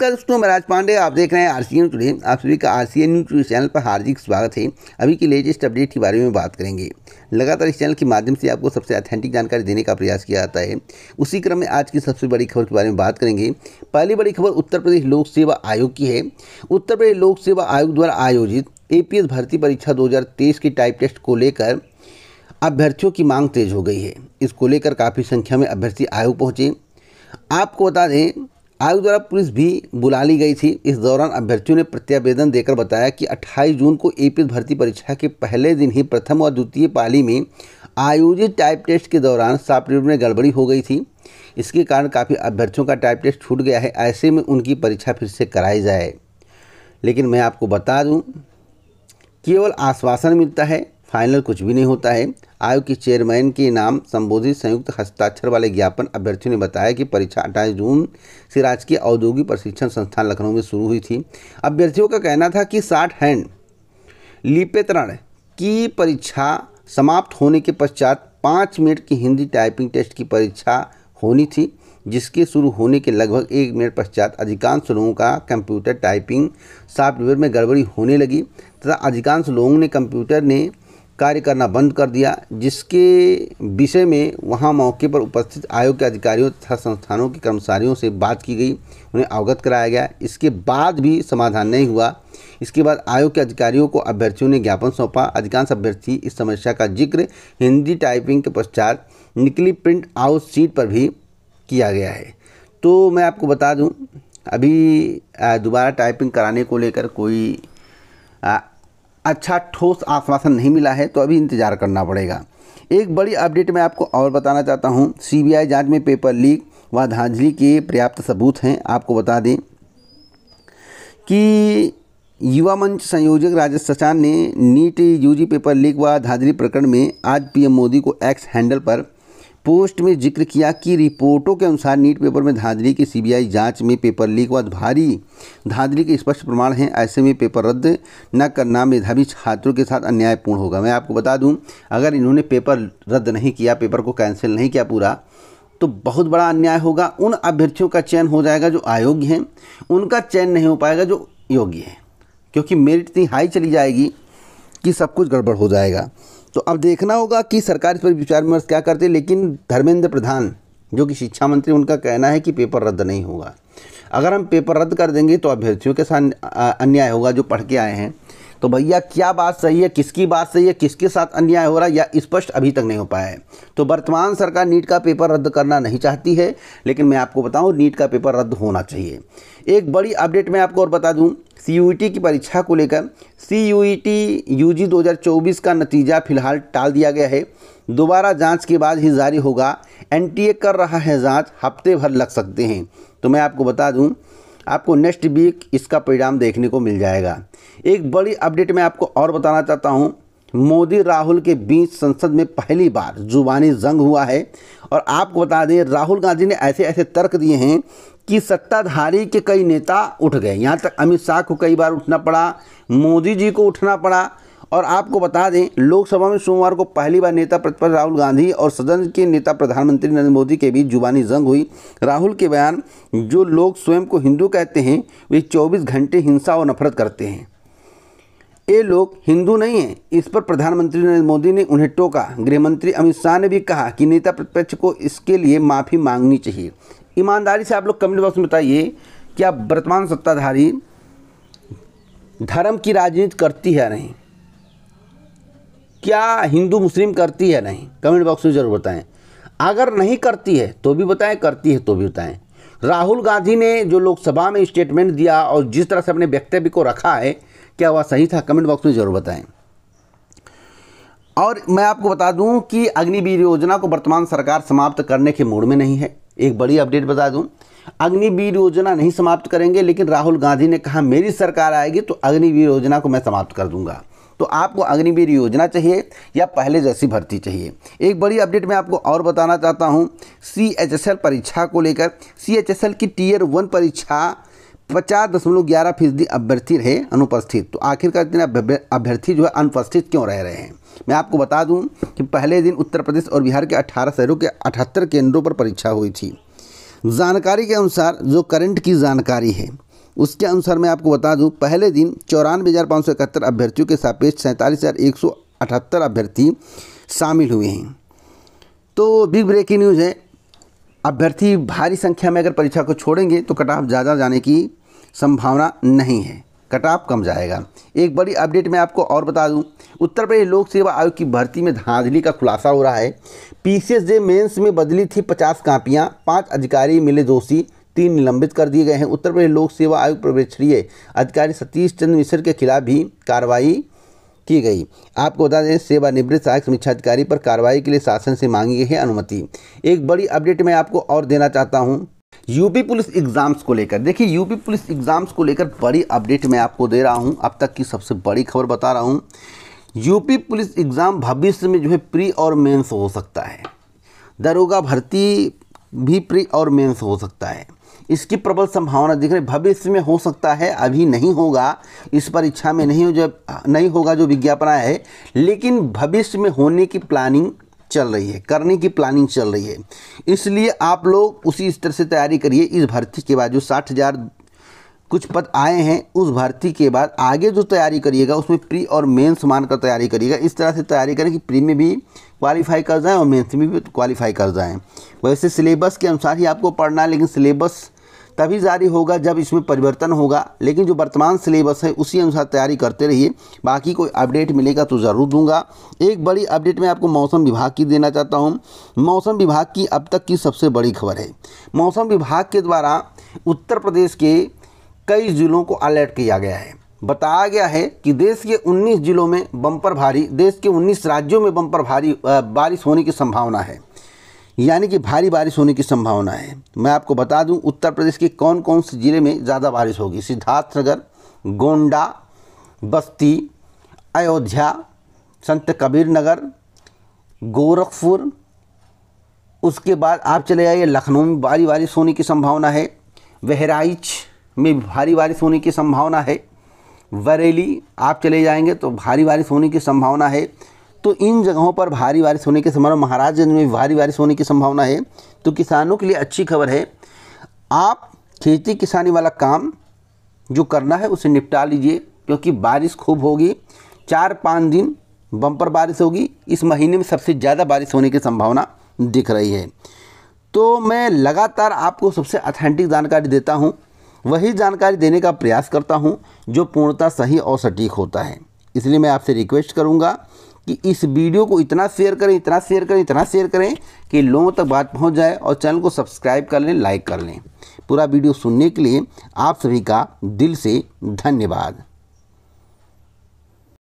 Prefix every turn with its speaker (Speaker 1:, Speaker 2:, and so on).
Speaker 1: नमस्कार दोस्तों मैं राज पांडे आप देख रहे हैं आर सी एन टुडे आप सभी का R C N news channel पर हार्दिक स्वागत है अभी की लेटेस्ट अपडेट के बारे में बात करेंगे लगातार इस चैनल के माध्यम से आपको सबसे अथेंटिक जानकारी देने का प्रयास किया जाता है उसी क्रम में आज की सबसे बड़ी खबर के बारे में बात करेंगे पहली बड़ी खबर उत्तर प्रदेश लोक सेवा आयोग की है उत्तर प्रदेश लोक सेवा आयोग द्वारा आयोजित ए भर्ती परीक्षा दो की टाइप टेस्ट को लेकर अभ्यर्थियों की मांग तेज हो गई है इसको लेकर काफ़ी संख्या में अभ्यर्थी आयोग पहुँचे आपको बता दें आयोग द्वारा पुलिस भी बुला ली गई थी इस दौरान अभ्यर्थियों ने प्रत्यावेदन देकर बताया कि 28 जून को एपीएस भर्ती परीक्षा के पहले दिन ही प्रथम और द्वितीय पाली में आयोजित टाइप टेस्ट के दौरान साप्रीव में गड़बड़ी हो गई थी इसके कारण काफ़ी अभ्यर्थियों का टाइप टेस्ट छूट गया है ऐसे में उनकी परीक्षा फिर से कराई जाए लेकिन मैं आपको बता दूँ केवल आश्वासन मिलता है फाइनल कुछ भी नहीं होता है आयोग के चेयरमैन के नाम संबोधित संयुक्त हस्ताक्षर वाले ज्ञापन अभ्यर्थियों ने बताया कि परीक्षा अट्ठाईस जून से राजकीय औद्योगिक प्रशिक्षण संस्थान लखनऊ में शुरू हुई थी अभ्यर्थियों का कहना था कि साठ हैंड लिपेतरण की परीक्षा समाप्त होने के पश्चात पाँच मिनट की हिंदी टाइपिंग टेस्ट की परीक्षा होनी थी जिसके शुरू होने के लगभग एक मिनट पश्चात अधिकांश लोगों का कंप्यूटर टाइपिंग सॉफ्टवेयर में गड़बड़ी होने लगी तथा अधिकांश लोगों ने कंप्यूटर ने कार्य करना बंद कर दिया जिसके विषय में वहां मौके पर उपस्थित आयोग के अधिकारियों तथा संस्थानों के कर्मचारियों से बात की गई उन्हें अवगत कराया गया इसके बाद भी समाधान नहीं हुआ इसके बाद आयोग के अधिकारियों को अभ्यर्थियों ने ज्ञापन सौंपा अधिकांश अभ्यर्थी इस समस्या का जिक्र हिंदी टाइपिंग के पश्चात निकली प्रिंट आउट सीट पर भी किया गया है तो मैं आपको बता दूं अभी दोबारा टाइपिंग कराने को लेकर कोई अच्छा ठोस आश्वासन नहीं मिला है तो अभी इंतज़ार करना पड़ेगा एक बड़ी अपडेट मैं आपको और बताना चाहता हूँ सीबीआई जांच में पेपर लीक व धांधली के पर्याप्त सबूत हैं आपको बता दें कि युवा मंच संयोजक राजेश सचान ने नीट यूजी पेपर लीक व धांधली प्रकरण में आज पीएम मोदी को एक्स हैंडल पर पोस्ट में जिक्र किया कि रिपोर्टों के अनुसार नीट पेपर में धांधली की सीबीआई जांच में पेपर लीक व भारी धांधली के स्पष्ट प्रमाण हैं ऐसे में पेपर रद्द न करना मेधावी छात्रों के साथ अन्यायपूर्ण होगा मैं आपको बता दूं अगर इन्होंने पेपर रद्द नहीं किया पेपर को कैंसिल नहीं किया पूरा तो बहुत बड़ा अन्याय होगा उन अभ्यर्थियों का चयन हो जाएगा जो अयोग्य हैं उनका चयन नहीं हो पाएगा जो योग्य हैं क्योंकि मेरिट इतनी हाई चली जाएगी कि सब कुछ गड़बड़ हो जाएगा तो अब देखना होगा कि सरकार इस पर विचार विमर्श क्या करती है लेकिन धर्मेंद्र प्रधान जो कि शिक्षा मंत्री उनका कहना है कि पेपर रद्द नहीं होगा अगर हम पेपर रद्द कर देंगे तो अभ्यर्थियों के साथ अन्याय होगा जो पढ़ के आए हैं तो भैया क्या बात सही है किसकी बात सही है किसके साथ अन्याय हो रहा है या स्पष्ट अभी तक नहीं हो पाया है तो वर्तमान सरकार नीट का पेपर रद्द करना नहीं चाहती है लेकिन मैं आपको बताऊं नीट का पेपर रद्द होना चाहिए एक बड़ी अपडेट मैं आपको और बता दूं सी e की परीक्षा को लेकर सी यू e हज़ार चौबीस का नतीजा फिलहाल टाल दिया गया है दोबारा जांच के बाद ही जारी होगा एनटीए कर रहा है जांच हफ्ते भर लग सकते हैं तो मैं आपको बता दूं आपको नेक्स्ट वीक इसका परिणाम देखने को मिल जाएगा एक बड़ी अपडेट मैं आपको और बताना चाहता हूँ मोदी राहुल के बीच संसद में पहली बार जुबानी जंग हुआ है और आपको बता दें राहुल गांधी ने ऐसे ऐसे तर्क दिए हैं कि सत्ताधारी के कई नेता उठ गए यहाँ तक अमित शाह को कई बार उठना पड़ा मोदी जी को उठना पड़ा और आपको बता दें लोकसभा में सोमवार को पहली बार नेता प्रतिपक्ष राहुल गांधी और सदन के नेता प्रधानमंत्री नरेंद्र मोदी के बीच जुबानी जंग हुई राहुल के बयान जो लोग स्वयं को हिंदू कहते हैं वे 24 घंटे हिंसा और नफरत करते हैं ये लोग हिंदू नहीं हैं इस पर प्रधानमंत्री नरेंद्र मोदी ने उन्हें टोका गृहमंत्री अमित शाह ने भी कहा कि नेता प्रतिपक्ष को इसके लिए माफ़ी मांगनी चाहिए ईमानदारी से आप लोग कमेंट बॉक्स में बताइए कि आप वर्तमान सत्ताधारी धर्म की राजनीति करती है नहीं क्या हिंदू मुस्लिम करती है नहीं कमेंट बॉक्स में ज़रूर बताएं अगर नहीं करती है तो भी बताएं करती है तो भी बताएं राहुल गांधी ने जो लोकसभा में स्टेटमेंट दिया और जिस तरह से अपने वक्तव्य को रखा है क्या हुआ सही था कमेंट बॉक्स में ज़रूर बताएं और मैं आपको बता दूं कि अग्निवीर योजना को वर्तमान सरकार समाप्त करने के मूड में नहीं है एक बड़ी अपडेट बता दूं अग्निवीर योजना नहीं समाप्त करेंगे लेकिन राहुल गांधी ने कहा मेरी सरकार आएगी तो अग्निवीर योजना को मैं समाप्त कर दूंगा तो आपको अग्निवीर योजना चाहिए या पहले जैसी भर्ती चाहिए एक बड़ी अपडेट मैं आपको और बताना चाहता हूँ सी परीक्षा को लेकर सी की टीयर वन परीक्षा पचास दशमलव ग्यारह फीसदी अभ्यर्थी रहे अनुपस्थित तो आखिरकार इतने अभ्यर्थी जो है अनुपस्थित क्यों रह रहे हैं मैं आपको बता दूं कि पहले दिन उत्तर प्रदेश और बिहार के 18 शहरों के 78 केंद्रों पर परीक्षा हुई थी जानकारी के अनुसार जो करंट की जानकारी है उसके अनुसार मैं आपको बता दूँ पहले दिन चौरानवे हज़ार पाँच सौ इकहत्तर अभ्यर्थियों के सापेक्ष सैंतालीस हज़ार एक सौ अठहत्तर अभ्यर्थी शामिल हुए हैं तो बिग ब्रेकिंग न्यूज़ है अभ्यर्थी भारी संख्या में अगर परीक्षा को छोड़ेंगे तो कटाव ज़्यादा जाने की संभावना नहीं है कटाव कम जाएगा एक बड़ी अपडेट मैं आपको और बता दूं उत्तर प्रदेश लोक सेवा आयोग की भर्ती में धांधली का खुलासा हो रहा है पी सी एस मेन्स में बदली थी पचास कापियाँ पाँच अधिकारी मिले दोषी तीन निलंबित कर दिए गए हैं उत्तर प्रदेश लोक सेवा आयोग प्रवेक्षणीय अधिकारी सतीश चंद्र मिश्र के खिलाफ भी कार्रवाई की गई आपको बता दें सेवानिवृत्त सहायक समीक्षाधिकारी पर कार्रवाई के लिए शासन से मांगी गई है अनुमति एक बड़ी अपडेट मैं आपको और देना चाहता हूँ यूपी पुलिस एग्ज़ाम्स को लेकर देखिए यूपी पुलिस एग्ज़ाम्स को लेकर बड़ी अपडेट मैं आपको दे रहा हूँ अब तक की सबसे बड़ी खबर बता रहा हूँ यूपी पुलिस एग्ज़ाम भविष्य में जो है प्री और मेंस हो सकता है दरोगा भर्ती भी प्री और मेंस हो सकता है इसकी प्रबल संभावना दिख रही भविष्य में हो सकता है अभी नहीं होगा इस परीक्षा में नहीं हो जब नहीं होगा जो विज्ञापन आया है लेकिन भविष्य में होने की प्लानिंग चल रही है करने की प्लानिंग चल रही है इसलिए आप लोग उसी स्तर से तैयारी करिए इस भर्ती के बाद जो साठ हज़ार कुछ पद आए हैं उस भर्ती के बाद आगे जो तैयारी करिएगा उसमें प्री और मेंस मानकर तैयारी करिएगा इस तरह से तैयारी करें कि प्री में भी क्वालिफाई कर जाएं और मेंस में भी क्वालिफाई कर जाएं वैसे सिलेबस के अनुसार ही आपको पढ़ना है लेकिन सिलेबस तभी जारी होगा जब इसमें परिवर्तन होगा लेकिन जो वर्तमान सिलेबस है उसी अनुसार तैयारी करते रहिए बाकी कोई अपडेट मिलेगा तो ज़रूर दूंगा एक बड़ी अपडेट मैं आपको मौसम विभाग की देना चाहता हूँ मौसम विभाग की अब तक की सबसे बड़ी खबर है मौसम विभाग के द्वारा उत्तर प्रदेश के कई ज़िलों को अलर्ट किया गया है बताया गया है कि देश के 19 जिलों में बम्पर भारी देश के 19 राज्यों में बम्पर भारी बारिश होने की संभावना है यानी कि भारी बारिश होने की संभावना है मैं आपको बता दूं उत्तर प्रदेश के कौन कौन से ज़िले में ज़्यादा बारिश होगी सिद्धार्थनगर गोंडा बस्ती अयोध्या संत कबीर नगर गोरखपुर उसके बाद आप चले जाइए लखनऊ में भारी बारिश होने की संभावना है बहराइच में भारी बारिश होने की संभावना है बरेली आप चले जाएंगे तो भारी बारिश होने की संभावना है तो इन जगहों पर भारी बारिश होने के संभावना महाराजगंज में भारी बारिश होने की संभावना है तो किसानों के लिए अच्छी खबर है आप खेती किसानी वाला काम जो करना है उसे निपटा लीजिए क्योंकि बारिश खूब होगी चार पाँच दिन बम्पर बारिश होगी इस महीने में सबसे ज़्यादा बारिश होने की संभावना दिख रही है तो मैं लगातार आपको सबसे अथेंटिक जानकारी देता हूँ वही जानकारी देने का प्रयास करता हूँ जो पूर्णतः सही और सटीक होता है इसलिए मैं आपसे रिक्वेस्ट करूँगा कि इस वीडियो को इतना शेयर करें इतना शेयर करें इतना शेयर करें कि लोगों तक बात पहुंच जाए और चैनल को सब्सक्राइब कर लें लाइक कर लें पूरा वीडियो सुनने के लिए आप सभी का दिल से धन्यवाद